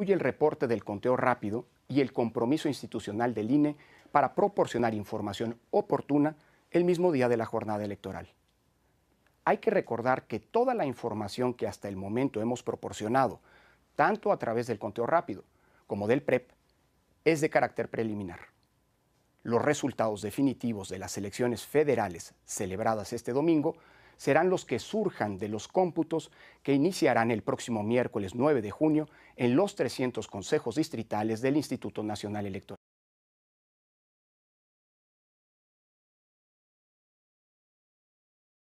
incluye el reporte del conteo rápido y el compromiso institucional del INE para proporcionar información oportuna el mismo día de la jornada electoral. Hay que recordar que toda la información que hasta el momento hemos proporcionado, tanto a través del conteo rápido como del PREP, e es de carácter preliminar. Los resultados definitivos de las elecciones federales celebradas este domingo serán los que surjan de los cómputos que iniciarán el próximo miércoles 9 de junio en los 300 consejos distritales del Instituto Nacional Electoral.